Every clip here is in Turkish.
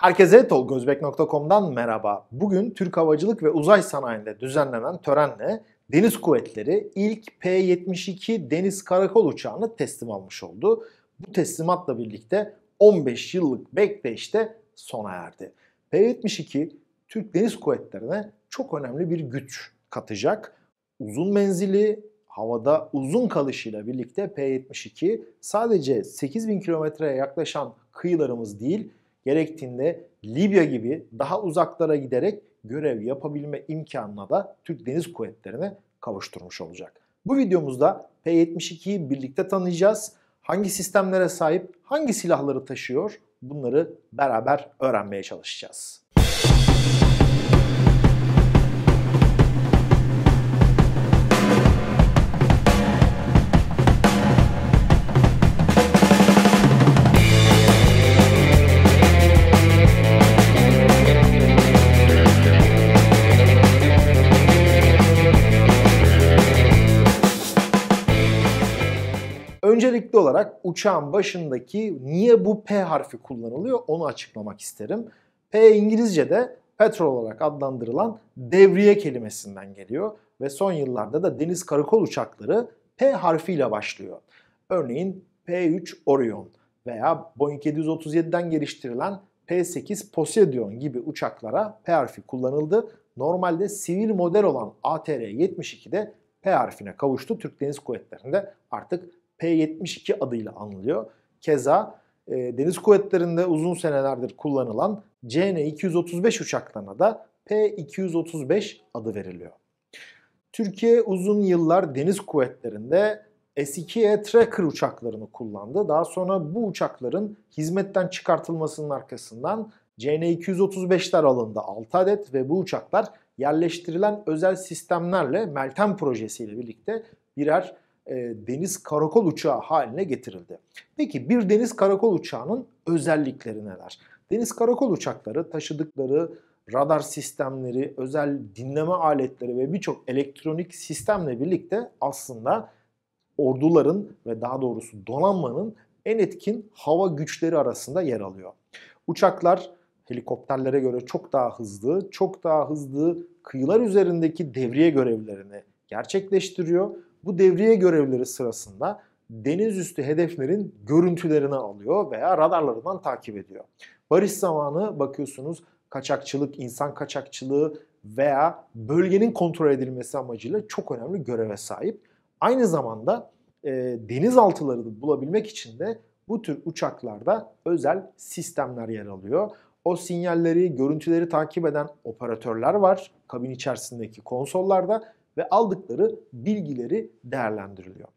Herkese Gözbek.com'dan merhaba. Bugün Türk Havacılık ve Uzay Sanayi'nde düzenlenen törenle Deniz Kuvvetleri ilk P-72 Deniz Karakol uçağını teslim almış oldu. Bu teslimatla birlikte 15 yıllık bekleyiş sona erdi. P-72 Türk Deniz Kuvvetleri'ne çok önemli bir güç katacak. Uzun menzili, havada uzun kalışıyla birlikte P-72 sadece 8000 kilometreye yaklaşan kıyılarımız değil, gerektiğinde Libya gibi daha uzaklara giderek görev yapabilme imkanına da Türk Deniz Kuvvetleri'ne kavuşturmuş olacak. Bu videomuzda P-72'yi birlikte tanıyacağız. Hangi sistemlere sahip, hangi silahları taşıyor bunları beraber öğrenmeye çalışacağız. Öncelikli olarak uçağın başındaki niye bu P harfi kullanılıyor onu açıklamak isterim. P İngilizce'de petrol olarak adlandırılan devriye kelimesinden geliyor ve son yıllarda da deniz karakol uçakları P harfiyle başlıyor. Örneğin P3 Orion veya Boeing 737'den geliştirilen P8 Poseidon gibi uçaklara P harfi kullanıldı. Normalde sivil model olan ATR-72'de P harfine kavuştu. Türk Deniz Kuvvetleri'nde artık P-72 adıyla anılıyor. Keza e, Deniz Kuvvetleri'nde uzun senelerdir kullanılan CN-235 uçaklarına da P-235 adı veriliyor. Türkiye uzun yıllar Deniz Kuvvetleri'nde S-2E Tracker uçaklarını kullandı. Daha sonra bu uçakların hizmetten çıkartılmasının arkasından CN-235'ler alındı 6 adet ve bu uçaklar yerleştirilen özel sistemlerle Meltem projesiyle birlikte birer e, deniz karakol uçağı haline getirildi. Peki bir deniz karakol uçağının özellikleri neler? Deniz karakol uçakları taşıdıkları radar sistemleri, özel dinleme aletleri ve birçok elektronik sistemle birlikte aslında orduların ve daha doğrusu donanmanın en etkin hava güçleri arasında yer alıyor. Uçaklar helikopterlere göre çok daha hızlı, çok daha hızlı kıyılar üzerindeki devriye görevlerini gerçekleştiriyor bu devriye görevleri sırasında deniz üstü hedeflerin görüntülerini alıyor veya radarlarından takip ediyor. Barış zamanı bakıyorsunuz kaçakçılık, insan kaçakçılığı veya bölgenin kontrol edilmesi amacıyla çok önemli göreve sahip. Aynı zamanda e, denizaltıları bulabilmek için de bu tür uçaklarda özel sistemler yer alıyor. O sinyalleri, görüntüleri takip eden operatörler var kabin içerisindeki konsollarda ve aldıkları bilgileri değerlendiriliyor.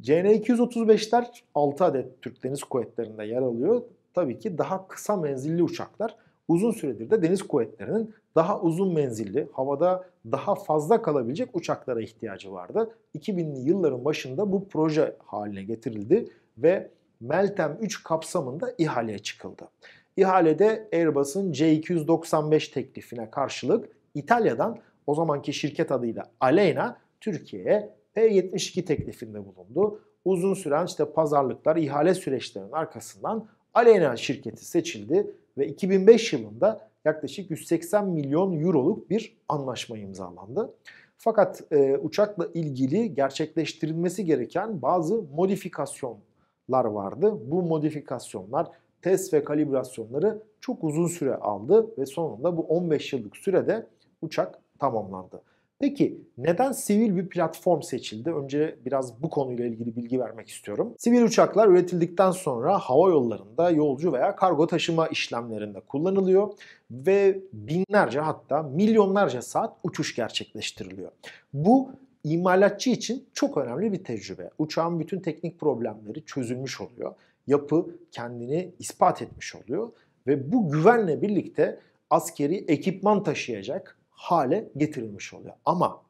CN-235'ler 6 adet Türk Deniz Kuvvetleri'nde yer alıyor. Tabii ki daha kısa menzilli uçaklar uzun süredir de deniz kuvvetlerinin daha uzun menzilli, havada daha fazla kalabilecek uçaklara ihtiyacı vardı. 2000'li yılların başında bu proje haline getirildi ve Meltem 3 kapsamında ihaleye çıkıldı. İhalede Airbus'un C295 teklifine karşılık İtalya'dan o zamanki şirket adıyla Aleyna Türkiye'ye P72 teklifinde bulundu. Uzun süren işte pazarlıklar, ihale süreçlerinin arkasından Aleyna şirketi seçildi ve 2005 yılında yaklaşık 180 milyon euroluk bir anlaşma imzalandı. Fakat e, uçakla ilgili gerçekleştirilmesi gereken bazı modifikasyonlar vardı. Bu modifikasyonlar test ve kalibrasyonları çok uzun süre aldı ve sonunda bu 15 yıllık sürede uçak tamamlandı. Peki neden sivil bir platform seçildi? Önce biraz bu konuyla ilgili bilgi vermek istiyorum. Sivil uçaklar üretildikten sonra hava yollarında yolcu veya kargo taşıma işlemlerinde kullanılıyor ve binlerce hatta milyonlarca saat uçuş gerçekleştiriliyor. Bu imalatçı için çok önemli bir tecrübe. Uçağın bütün teknik problemleri çözülmüş oluyor. Yapı kendini ispat etmiş oluyor ve bu güvenle birlikte askeri ekipman taşıyacak hale getirilmiş oluyor. Ama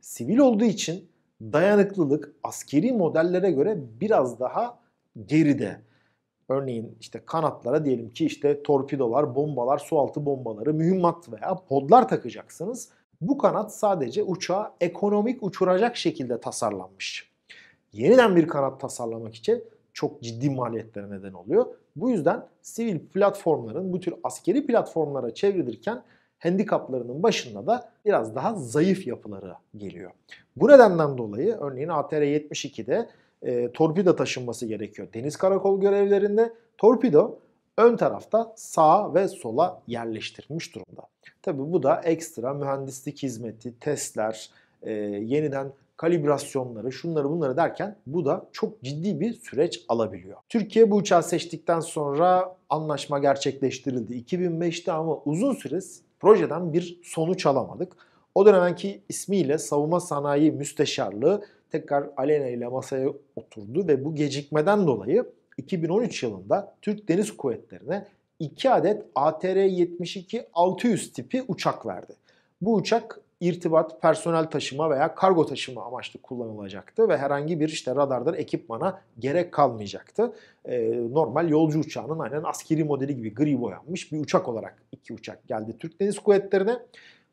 sivil olduğu için dayanıklılık askeri modellere göre biraz daha geride. Örneğin işte kanatlara diyelim ki işte torpidolar, bombalar, sualtı bombaları, mühimmat veya podlar takacaksınız. Bu kanat sadece uçağı ekonomik uçuracak şekilde tasarlanmış. Yeniden bir kanat tasarlamak için çok ciddi maliyetlere neden oluyor. Bu yüzden sivil platformların bu tür askeri platformlara çevrilirken handikaplarının başında da biraz daha zayıf yapıları geliyor. Bu nedenden dolayı örneğin ATR 72'de e, torpido taşınması gerekiyor. Deniz karakol görevlerinde torpido ön tarafta sağa ve sola yerleştirilmiş durumda. Tabi bu da ekstra mühendislik hizmeti, testler, e, yeniden kalibrasyonları, şunları bunları derken bu da çok ciddi bir süreç alabiliyor. Türkiye bu uçağı seçtikten sonra anlaşma gerçekleştirildi 2005'te ama uzun süre projeden bir sonuç alamadık. O dönemki ismiyle Savunma Sanayi Müsteşarlığı tekrar Alena ile masaya oturdu ve bu gecikmeden dolayı 2013 yılında Türk Deniz Kuvvetleri'ne 2 adet ATR-72 600 tipi uçak verdi. Bu uçak irtibat, personel taşıma veya kargo taşıma amaçlı kullanılacaktı ve herhangi bir işte radardan ekipmana gerek kalmayacaktı. Ee, normal yolcu uçağının aynen askeri modeli gibi gri boyanmış bir uçak olarak iki uçak geldi Türk Deniz Kuvvetleri'ne.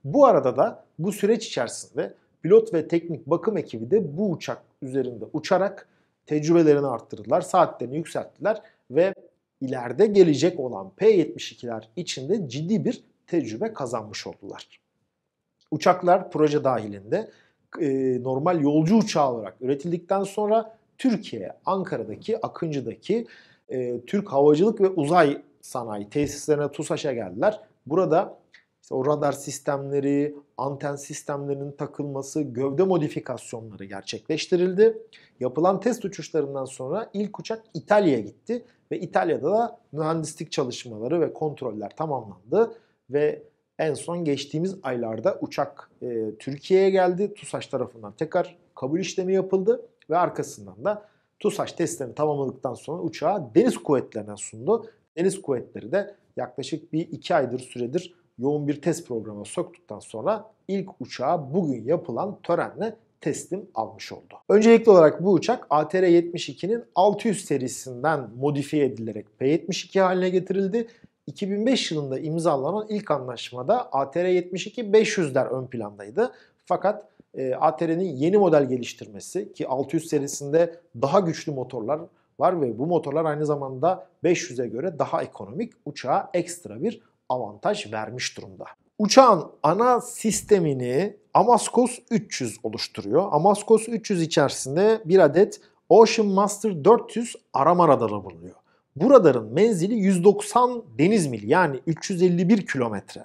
Bu arada da bu süreç içerisinde pilot ve teknik bakım ekibi de bu uçak üzerinde uçarak tecrübelerini arttırdılar, saatlerini yükselttiler ve ileride gelecek olan P-72'ler içinde ciddi bir tecrübe kazanmış oldular. Uçaklar proje dahilinde e, normal yolcu uçağı olarak üretildikten sonra Türkiye, Ankara'daki, Akıncı'daki e, Türk Havacılık ve Uzay sanayi tesislerine TUSAŞ'a geldiler. Burada işte o radar sistemleri, anten sistemlerinin takılması, gövde modifikasyonları gerçekleştirildi. Yapılan test uçuşlarından sonra ilk uçak İtalya'ya gitti ve İtalya'da da mühendislik çalışmaları ve kontroller tamamlandı ve en son geçtiğimiz aylarda uçak e, Türkiye'ye geldi. TUSAŞ tarafından tekrar kabul işlemi yapıldı ve arkasından da TUSAŞ testlerini tamamladıktan sonra uçağı deniz kuvvetlerine sundu Deniz Kuvvetleri de yaklaşık bir iki aydır süredir yoğun bir test programına soktuktan sonra ilk uçağı bugün yapılan törenle teslim almış oldu. Öncelikli olarak bu uçak ATR-72'nin 600 serisinden modifiye edilerek P-72 haline getirildi. 2005 yılında imzalanan ilk anlaşmada ATR-72 500'ler ön plandaydı. Fakat e, ATR'nin yeni model geliştirmesi ki 600 serisinde daha güçlü motorlar, var ve bu motorlar aynı zamanda 500'e göre daha ekonomik uçağa ekstra bir avantaj vermiş durumda. Uçağın ana sistemini Amaskos 300 oluşturuyor. Amaskos 300 içerisinde bir adet Ocean Master 400 arama radarı bulunuyor. Bu radarın menzili 190 deniz mil yani 351 kilometre.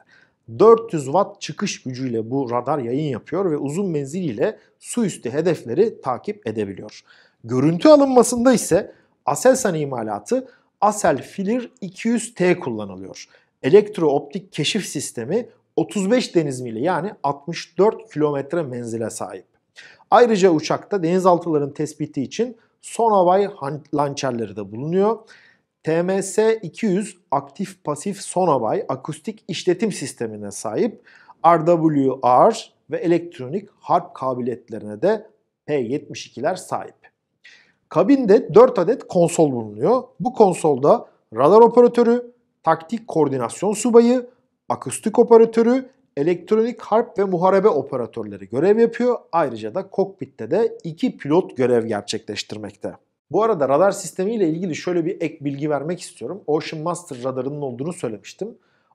400 watt çıkış gücüyle bu radar yayın yapıyor ve uzun menziliyle su üstü hedefleri takip edebiliyor. Görüntü alınmasında ise Aselsan imalatı Asel Filir 200T kullanılıyor. Elektrooptik keşif sistemi 35 deniz mili yani 64 kilometre menzile sahip. Ayrıca uçakta denizaltıların tespiti için sonavay lançerleri de bulunuyor. TMS-200 aktif pasif sonavay akustik işletim sistemine sahip. RWR ve elektronik harp kabiliyetlerine de P-72'ler sahip. Kabinde 4 adet konsol bulunuyor. Bu konsolda radar operatörü, taktik koordinasyon subayı, akustik operatörü, elektronik harp ve muharebe operatörleri görev yapıyor. Ayrıca da kokpitte de 2 pilot görev gerçekleştirmekte. Bu arada radar sistemiyle ilgili şöyle bir ek bilgi vermek istiyorum. Ocean Master radarının olduğunu söylemiştim.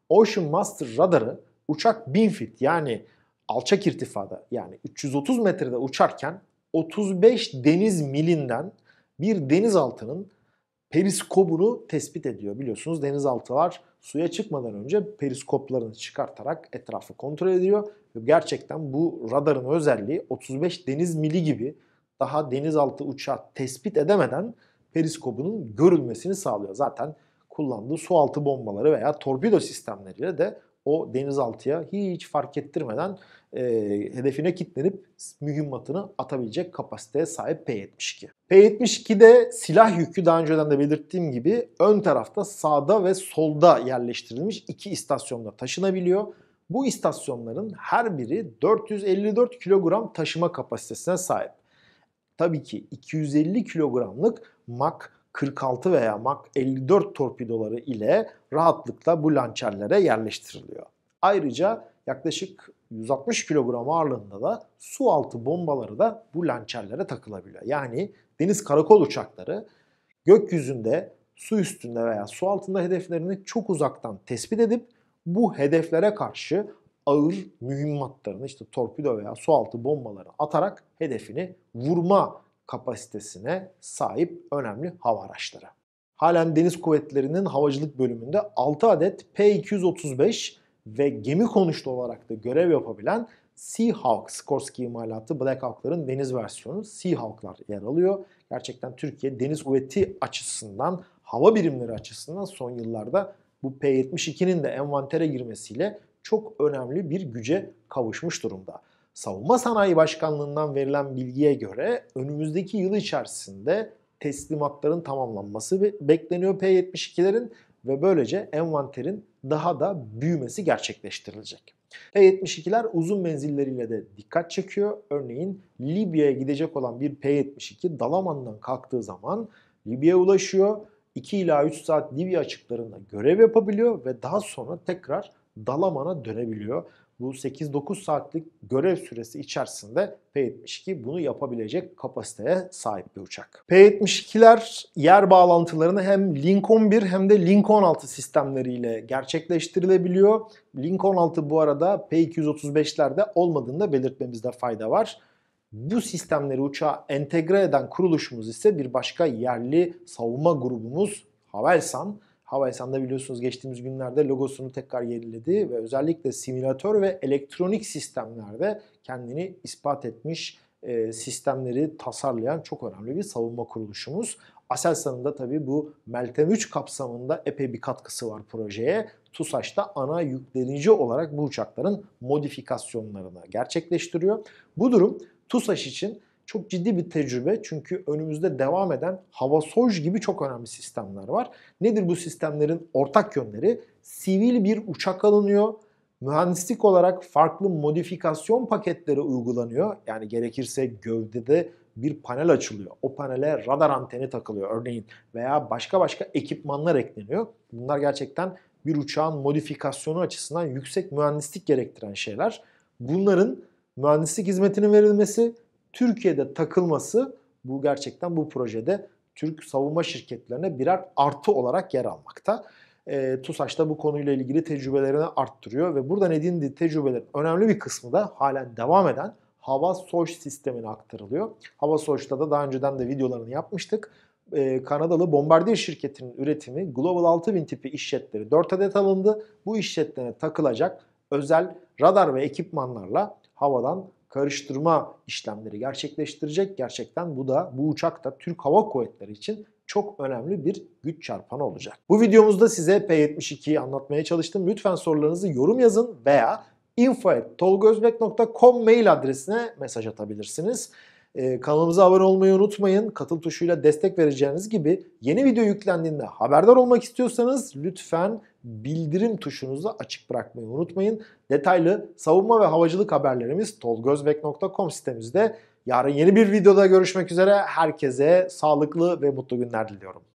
Ocean Master radarı uçak 1000 fit yani alçak irtifada yani 330 metrede uçarken 35 deniz milinden bir denizaltının periskobunu tespit ediyor. Biliyorsunuz denizaltılar suya çıkmadan önce periskoplarını çıkartarak etrafı kontrol ediyor. Gerçekten bu radarın özelliği 35 deniz mili gibi daha denizaltı uçağı tespit edemeden periskobunun görülmesini sağlıyor. Zaten kullandığı sualtı bombaları veya torpido sistemleriyle de o denizaltıya hiç fark ettirmeden e, hedefine kilitlenip mühimmatını atabilecek kapasiteye sahip P-72. P-72'de silah yükü daha önceden de belirttiğim gibi ön tarafta sağda ve solda yerleştirilmiş iki istasyonda taşınabiliyor. Bu istasyonların her biri 454 kilogram taşıma kapasitesine sahip. Tabii ki 250 kilogramlık MAK 46 veya MAK 54 torpidoları ile rahatlıkla bu lançerlere yerleştiriliyor. Ayrıca yaklaşık 160 kilogram ağırlığında da su altı bombaları da bu lançerlere takılabiliyor. Yani deniz karakol uçakları gökyüzünde, su üstünde veya su altında hedeflerini çok uzaktan tespit edip bu hedeflere karşı ağır mühimmatlarını işte torpido veya su altı bombaları atarak hedefini vurma kapasitesine sahip önemli hava araçları. Halen Deniz Kuvvetleri'nin havacılık bölümünde 6 adet P-235 ve gemi konuşlu olarak da görev yapabilen Seahawk Skorsky imalatı Black Hawk'ların deniz versiyonu Seahawk'lar yer alıyor. Gerçekten Türkiye deniz kuvveti açısından, hava birimleri açısından son yıllarda bu P-72'nin de envantere girmesiyle çok önemli bir güce kavuşmuş durumda. Savunma Sanayi Başkanlığı'ndan verilen bilgiye göre önümüzdeki yıl içerisinde teslimatların tamamlanması bekleniyor P-72'lerin ve böylece envanterin daha da büyümesi gerçekleştirilecek. P-72'ler uzun menzilleriyle de dikkat çekiyor. Örneğin Libya'ya gidecek olan bir P-72 Dalaman'dan kalktığı zaman Libya'ya ulaşıyor. 2 ila 3 saat Libya açıklarında görev yapabiliyor ve daha sonra tekrar Dalaman'a dönebiliyor bu 8-9 saatlik görev süresi içerisinde P-72 bunu yapabilecek kapasiteye sahip bir uçak. P-72'ler yer bağlantılarını hem Lincoln 1 hem de Lincoln 6 sistemleriyle gerçekleştirilebiliyor. Lincoln 6 bu arada P-235'lerde olmadığını da belirtmemizde fayda var. Bu sistemleri uçağa entegre eden kuruluşumuz ise bir başka yerli savunma grubumuz Havelsan. Havelsan'da biliyorsunuz geçtiğimiz günlerde logosunu tekrar yeniledi ve özellikle simülatör ve elektronik sistemlerde kendini ispat etmiş e, sistemleri tasarlayan çok önemli bir savunma kuruluşumuz. Aselsan'ın da tabii bu Meltem 3 kapsamında epey bir katkısı var projeye. TUSAŞ'ta ana yüklenici olarak bu uçakların modifikasyonlarını gerçekleştiriyor. Bu durum TUSAŞ için çok ciddi bir tecrübe çünkü önümüzde devam eden hava soj gibi çok önemli sistemler var. Nedir bu sistemlerin ortak yönleri? Sivil bir uçak alınıyor. Mühendislik olarak farklı modifikasyon paketleri uygulanıyor. Yani gerekirse gövdede bir panel açılıyor. O panele radar anteni takılıyor örneğin veya başka başka ekipmanlar ekleniyor. Bunlar gerçekten bir uçağın modifikasyonu açısından yüksek mühendislik gerektiren şeyler. Bunların mühendislik hizmetinin verilmesi, Türkiye'de takılması bu gerçekten bu projede Türk savunma şirketlerine birer artı olarak yer almakta. E, TUSAŞ da bu konuyla ilgili tecrübelerini arttırıyor ve buradan edindiği tecrübelerin önemli bir kısmı da halen devam eden hava soş sistemine aktarılıyor. Hava soşta da daha önceden de videolarını yapmıştık. Ee, Kanadalı bombardier şirketinin üretimi Global 6000 tipi işletleri 4 adet alındı. Bu işletlerine takılacak özel radar ve ekipmanlarla havadan karıştırma işlemleri gerçekleştirecek. Gerçekten bu da bu uçak da Türk Hava Kuvvetleri için çok önemli bir güç çarpanı olacak. Bu videomuzda size P-72'yi anlatmaya çalıştım. Lütfen sorularınızı yorum yazın veya info.tolgozbek.com mail adresine mesaj atabilirsiniz. Ee, kanalımıza abone olmayı unutmayın. Katıl tuşuyla destek vereceğiniz gibi yeni video yüklendiğinde haberdar olmak istiyorsanız lütfen bildirim tuşunuzu açık bırakmayı unutmayın. Detaylı savunma ve havacılık haberlerimiz tolgozbek.com sitemizde. Yarın yeni bir videoda görüşmek üzere. Herkese sağlıklı ve mutlu günler diliyorum.